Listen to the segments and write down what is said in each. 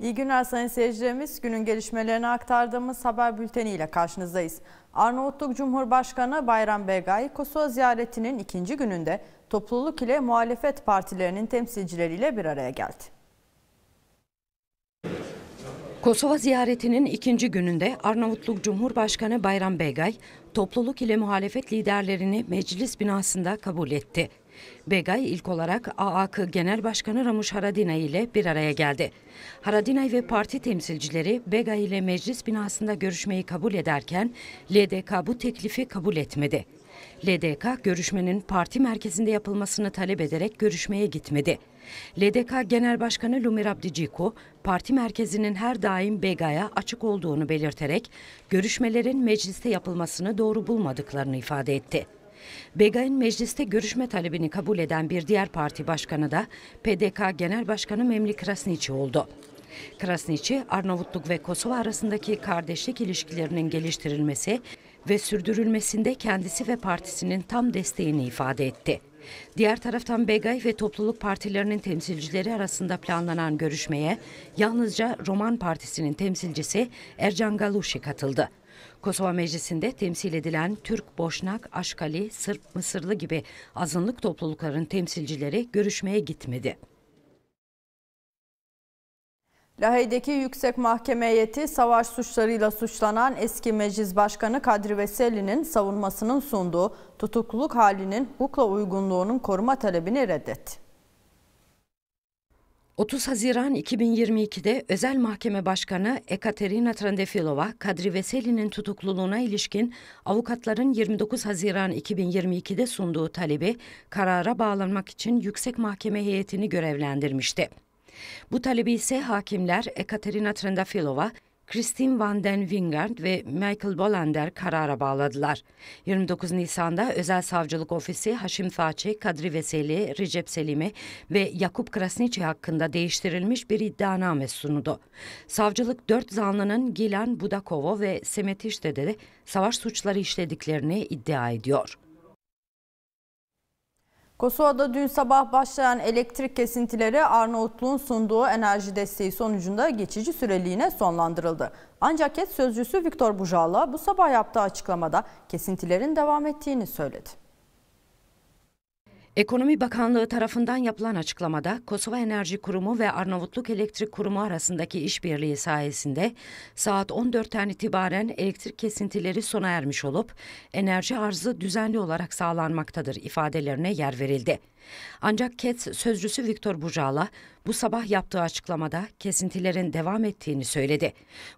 İyi günler sayın seyircilerimiz. Günün gelişmelerini aktardığımız haber bülteni ile karşınızdayız. Arnavutluk Cumhurbaşkanı Bayram Begay, Kosova ziyaretinin ikinci gününde topluluk ile muhalefet partilerinin temsilcileriyle bir araya geldi. Kosova ziyaretinin ikinci gününde Arnavutluk Cumhurbaşkanı Bayram Begay, topluluk ile muhalefet liderlerini meclis binasında kabul etti. Begay ilk olarak AAK Genel Başkanı Ramuş Haradina ile bir araya geldi. Haradinay ve parti temsilcileri Begay ile meclis binasında görüşmeyi kabul ederken LDK bu teklifi kabul etmedi. LDK görüşmenin parti merkezinde yapılmasını talep ederek görüşmeye gitmedi. LDK Genel Başkanı Lumir Abdiciko, parti merkezinin her daim BEGA'ya açık olduğunu belirterek görüşmelerin mecliste yapılmasını doğru bulmadıklarını ifade etti. Begay'ın mecliste görüşme talebini kabul eden bir diğer parti başkanı da PDK Genel Başkanı Memli Krasniçi oldu. Krasniçi, Arnavutluk ve Kosova arasındaki kardeşlik ilişkilerinin geliştirilmesi ve sürdürülmesinde kendisi ve partisinin tam desteğini ifade etti. Diğer taraftan Begay ve topluluk partilerinin temsilcileri arasında planlanan görüşmeye yalnızca Roman Partisi'nin temsilcisi Ercan Galuşi katıldı. Kosova Meclisi'nde temsil edilen Türk, Boşnak, Aşkali, Sırp, Mısırlı gibi azınlık toplulukların temsilcileri görüşmeye gitmedi. Lahey'deki yüksek mahkeme heyeti savaş suçlarıyla suçlanan eski meclis başkanı Kadri Veseli'nin savunmasının sunduğu tutukluluk halinin hukukla uygunluğunun koruma talebini reddetti. 30 Haziran 2022'de özel mahkeme başkanı Ekaterina Trandefilova, Kadri Veseli'nin tutukluluğuna ilişkin avukatların 29 Haziran 2022'de sunduğu talebi karara bağlanmak için yüksek mahkeme heyetini görevlendirmişti. Bu talebi ise hakimler Ekaterina Trandefilova Christine Van Den Wingert ve Michael Bolander karara bağladılar. 29 Nisan'da Özel Savcılık Ofisi Haşim Thaçi, Kadri Veseli, Recep Selimi ve Yakup Krasniçi hakkında değiştirilmiş bir iddianame sundu. Savcılık dört zanlının Gilan Budakovo ve Semetiş'te de savaş suçları işlediklerini iddia ediyor. Kosova'da dün sabah başlayan elektrik kesintileri Arnavutluğun sunduğu enerji desteği sonucunda geçici süreliğine sonlandırıldı. Ancak et sözcüsü Viktor Bujala bu sabah yaptığı açıklamada kesintilerin devam ettiğini söyledi. Ekonomi Bakanlığı tarafından yapılan açıklamada Kosova Enerji Kurumu ve Arnavutluk Elektrik Kurumu arasındaki işbirliği sayesinde saat 14'ten itibaren elektrik kesintileri sona ermiş olup enerji arzı düzenli olarak sağlanmaktadır ifadelerine yer verildi. Ancak KET sözcüsü Viktor Bujala, bu sabah yaptığı açıklamada kesintilerin devam ettiğini söyledi.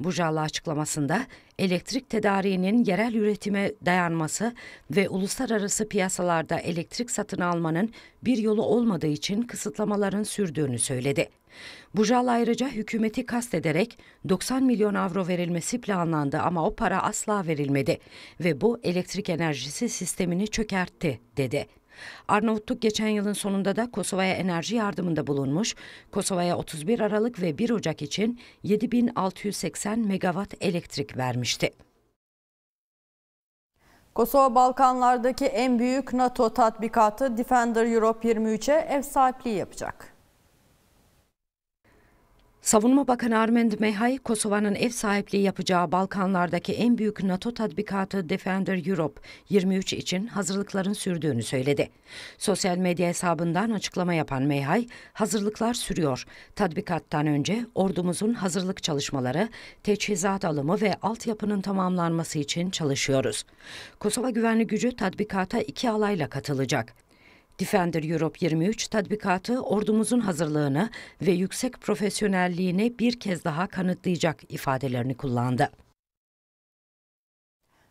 Bujala açıklamasında elektrik tedariğinin yerel üretime dayanması ve uluslararası piyasalarda elektrik satın almanın bir yolu olmadığı için kısıtlamaların sürdüğünü söyledi. Bujal ayrıca hükümeti kastederek 90 milyon avro verilmesi planlandı ama o para asla verilmedi ve bu elektrik enerjisi sistemini çökertti dedi. Arnavutluk geçen yılın sonunda da Kosova'ya enerji yardımında bulunmuş. Kosova'ya 31 Aralık ve 1 Ocak için 7680 megawatt elektrik vermişti. Kosova Balkanlardaki en büyük NATO tatbikatı Defender Europe 23'e ev sahipliği yapacak. Savunma Bakanı Armand Mehay, Kosova'nın ev sahipliği yapacağı Balkanlardaki en büyük NATO tatbikatı Defender Europe 23 için hazırlıkların sürdüğünü söyledi. Sosyal medya hesabından açıklama yapan Mehay, hazırlıklar sürüyor. Tatbikattan önce ordumuzun hazırlık çalışmaları, teçhizat alımı ve altyapının tamamlanması için çalışıyoruz. Kosova Güvenli Gücü tatbikata iki alayla katılacak. Defender Europe 23 tatbikatı ordumuzun hazırlığını ve yüksek profesyonelliğini bir kez daha kanıtlayacak ifadelerini kullandı.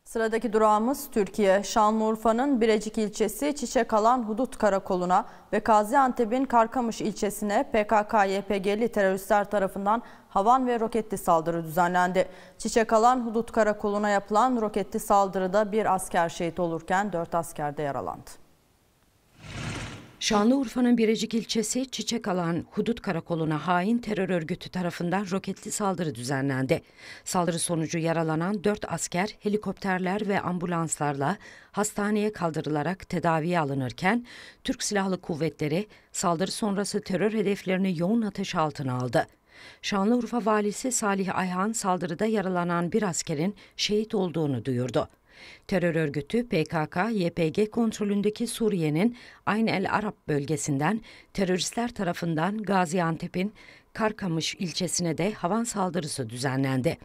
Sıradaki durağımız Türkiye. Şanlıurfa'nın Birecik ilçesi Çiçekalan Hudut Karakolu'na ve Gaziantep'in Karkamış ilçesine PKK-YPG'li teröristler tarafından havan ve roketli saldırı düzenlendi. Çiçekalan Hudut Karakolu'na yapılan roketli saldırıda bir asker şehit olurken dört asker de yaralandı. Şanlıurfa'nın Birecik ilçesi Çiçek Alan Hudut Karakolu'na hain terör örgütü tarafından roketli saldırı düzenlendi. Saldırı sonucu yaralanan 4 asker helikopterler ve ambulanslarla hastaneye kaldırılarak tedaviye alınırken Türk Silahlı Kuvvetleri saldırı sonrası terör hedeflerini yoğun ateş altına aldı. Şanlıurfa valisi Salih Ayhan saldırıda yaralanan bir askerin şehit olduğunu duyurdu. Terör örgütü PKK-YPG kontrolündeki Suriye'nin Ayn el Arab bölgesinden teröristler tarafından Gaziantep'in Karkamış ilçesine de havan saldırısı düzenlendi.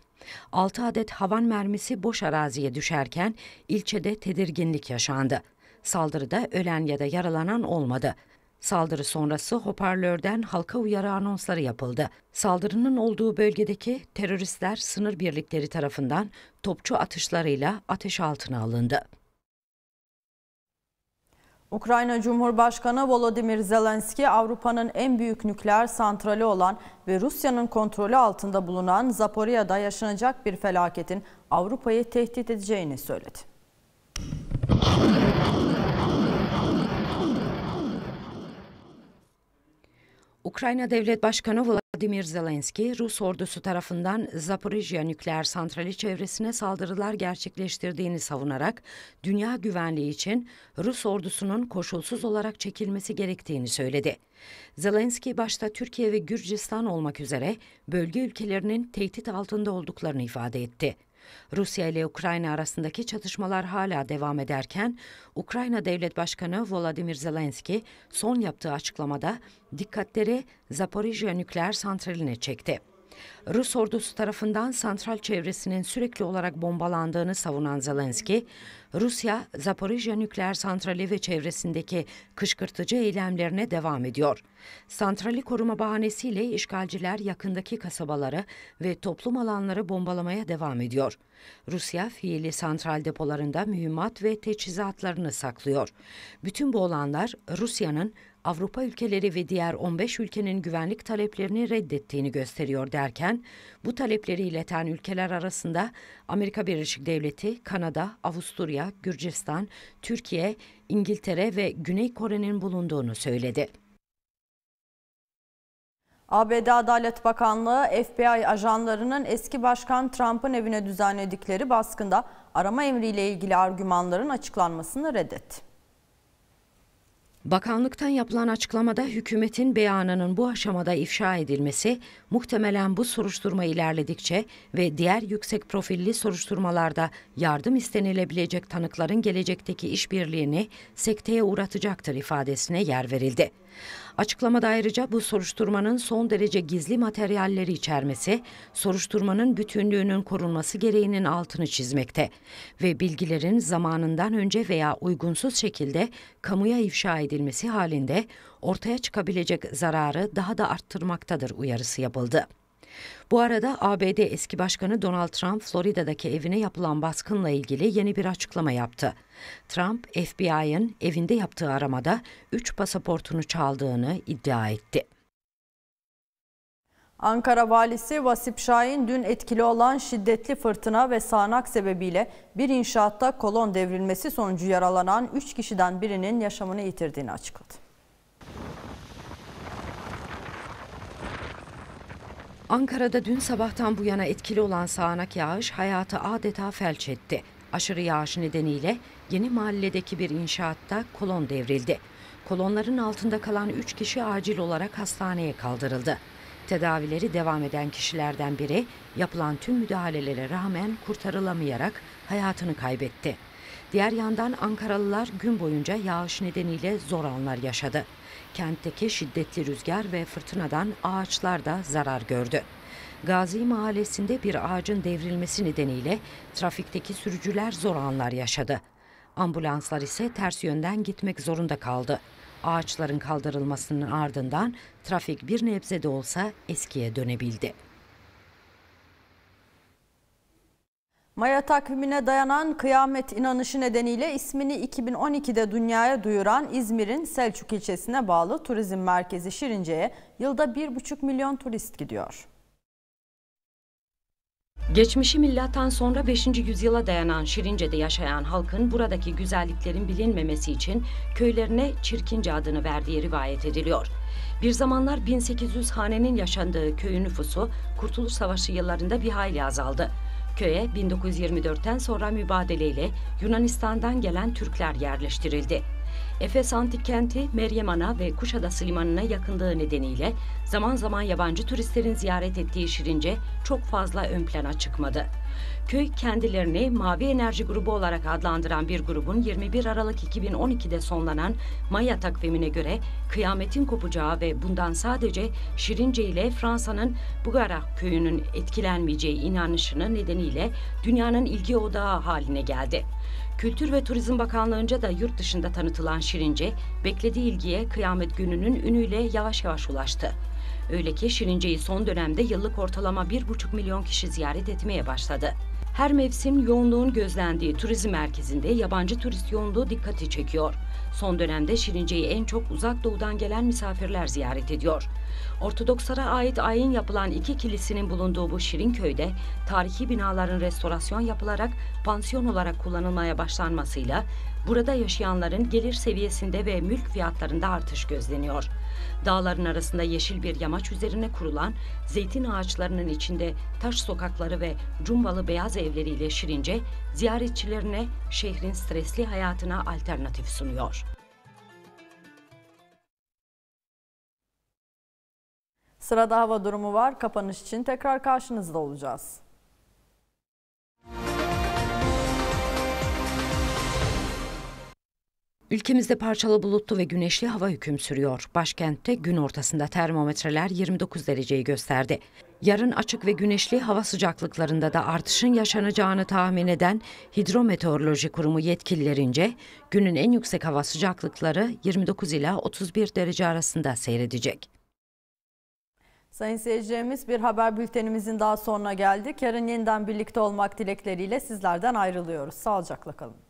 6 adet havan mermisi boş araziye düşerken ilçede tedirginlik yaşandı. Saldırıda ölen ya da yaralanan olmadı. Saldırı sonrası hoparlörden halka uyarı anonsları yapıldı. Saldırının olduğu bölgedeki teröristler sınır birlikleri tarafından topçu atışlarıyla ateş altına alındı. Ukrayna Cumhurbaşkanı Volodymyr Zelenski Avrupa'nın en büyük nükleer santrali olan ve Rusya'nın kontrolü altında bulunan Zaporya'da yaşanacak bir felaketin Avrupa'yı tehdit edeceğini söyledi. Ukrayna Devlet Başkanı Vladimir Zelenski, Rus ordusu tarafından Zaporijya nükleer santrali çevresine saldırılar gerçekleştirdiğini savunarak dünya güvenliği için Rus ordusunun koşulsuz olarak çekilmesi gerektiğini söyledi. Zelenski başta Türkiye ve Gürcistan olmak üzere bölge ülkelerinin tehdit altında olduklarını ifade etti. Rusya ile Ukrayna arasındaki çatışmalar hala devam ederken Ukrayna Devlet Başkanı Volodymyr Zelenski son yaptığı açıklamada dikkatleri Zaporijya nükleer santraline çekti. Rus ordusu tarafından santral çevresinin sürekli olarak bombalandığını savunan Zelenski, Rusya, Zaporijya nükleer santrali ve çevresindeki kışkırtıcı eylemlerine devam ediyor. Santrali koruma bahanesiyle işgalciler yakındaki kasabaları ve toplum alanları bombalamaya devam ediyor. Rusya fiili santral depolarında mühimmat ve teçhizatlarını saklıyor. Bütün bu olanlar Rusya'nın Avrupa ülkeleri ve diğer 15 ülkenin güvenlik taleplerini reddettiğini gösteriyor derken, bu talepleri ileten ülkeler arasında Amerika Birleşik Devleti, Kanada, Avusturya, Gürcistan, Türkiye, İngiltere ve Güney Kore'nin bulunduğunu söyledi. ABD Adalet Bakanlığı FBI ajanlarının eski başkan Trump'ın evine düzenledikleri baskında arama emriyle ilgili argümanların açıklanmasını reddetti. Bakanlıktan yapılan açıklamada hükümetin beyanının bu aşamada ifşa edilmesi muhtemelen bu soruşturma ilerledikçe ve diğer yüksek profilli soruşturmalarda yardım istenilebilecek tanıkların gelecekteki işbirliğini sekteye uğratacaktır ifadesine yer verildi. Açıklamada ayrıca bu soruşturmanın son derece gizli materyalleri içermesi, soruşturmanın bütünlüğünün korunması gereğinin altını çizmekte ve bilgilerin zamanından önce veya uygunsuz şekilde kamuya ifşa edilmesi halinde ortaya çıkabilecek zararı daha da arttırmaktadır uyarısı yapıldı. Bu arada ABD eski başkanı Donald Trump Florida'daki evine yapılan baskınla ilgili yeni bir açıklama yaptı. Trump, FBI'ın evinde yaptığı aramada 3 pasaportunu çaldığını iddia etti. Ankara valisi Vasip Şahin dün etkili olan şiddetli fırtına ve sağanak sebebiyle bir inşaatta kolon devrilmesi sonucu yaralanan 3 kişiden birinin yaşamını yitirdiğini açıkladı. Ankara'da dün sabahtan bu yana etkili olan sağanak yağış hayatı adeta felç etti. Aşırı yağış nedeniyle yeni mahalledeki bir inşaatta kolon devrildi. Kolonların altında kalan 3 kişi acil olarak hastaneye kaldırıldı. Tedavileri devam eden kişilerden biri yapılan tüm müdahalelere rağmen kurtarılamayarak hayatını kaybetti. Diğer yandan Ankaralılar gün boyunca yağış nedeniyle zor anlar yaşadı. Kentteki şiddetli rüzgar ve fırtınadan ağaçlar da zarar gördü. Gazi Mahallesi'nde bir ağacın devrilmesi nedeniyle trafikteki sürücüler zor anlar yaşadı. Ambulanslar ise ters yönden gitmek zorunda kaldı. Ağaçların kaldırılmasının ardından trafik bir nebze de olsa eskiye dönebildi. Maya takvimine dayanan kıyamet inanışı nedeniyle ismini 2012'de dünyaya duyuran İzmir'in Selçuk ilçesine bağlı turizm merkezi Şirince'ye yılda 1,5 milyon turist gidiyor. Geçmişi millattan sonra 5. yüzyıla dayanan Şirince'de yaşayan halkın buradaki güzelliklerin bilinmemesi için köylerine Çirkince adını verdiği rivayet ediliyor. Bir zamanlar 1800 hanenin yaşandığı köyün nüfusu Kurtuluş Savaşı yıllarında bir hayli azaldı. Köye 1924'ten sonra mübadeleyle Yunanistan'dan gelen Türkler yerleştirildi. Efes antik kenti Meryem Ana ve Kuşadası limanına yakındığı nedeniyle zaman zaman yabancı turistlerin ziyaret ettiği Şirince çok fazla ön plana çıkmadı köy kendilerini Mavi Enerji Grubu olarak adlandıran bir grubun 21 Aralık 2012'de sonlanan Maya takvimine göre kıyametin kopacağı ve bundan sadece Şirince ile Fransa'nın Bugara köyünün etkilenmeyeceği inanışını nedeniyle dünyanın ilgi odağı haline geldi. Kültür ve Turizm Bakanlığı'nca da yurt dışında tanıtılan Şirince, beklediği ilgiye kıyamet gününün ünüyle yavaş yavaş ulaştı. Öyle ki Şirince'yi son dönemde yıllık ortalama 1,5 milyon kişi ziyaret etmeye başladı. Her mevsim yoğunluğun gözlendiği turizm merkezinde yabancı turist yoğunluğu dikkati çekiyor. Son dönemde Şirince'yi en çok uzak doğudan gelen misafirler ziyaret ediyor. Ortodokslara ait ayin yapılan iki kilisinin bulunduğu bu Şirin köyde tarihi binaların restorasyon yapılarak pansiyon olarak kullanılmaya başlanmasıyla burada yaşayanların gelir seviyesinde ve mülk fiyatlarında artış gözleniyor. Dağların arasında yeşil bir yamaç üzerine kurulan, zeytin ağaçlarının içinde taş sokakları ve cumbalı beyaz evleriyle Şirince, ziyaretçilerine şehrin stresli hayatına alternatif sunuyor. Sırada hava durumu var. Kapanış için tekrar karşınızda olacağız. Ülkemizde parçalı bulutlu ve güneşli hava hüküm sürüyor. Başkentte gün ortasında termometreler 29 dereceyi gösterdi. Yarın açık ve güneşli hava sıcaklıklarında da artışın yaşanacağını tahmin eden Hidrometeoroloji Kurumu yetkililerince günün en yüksek hava sıcaklıkları 29 ila 31 derece arasında seyredecek. Sayın seyircilerimiz bir haber bültenimizin daha sonuna geldik. Yarın yeniden birlikte olmak dilekleriyle sizlerden ayrılıyoruz. Sağlıcakla kalın.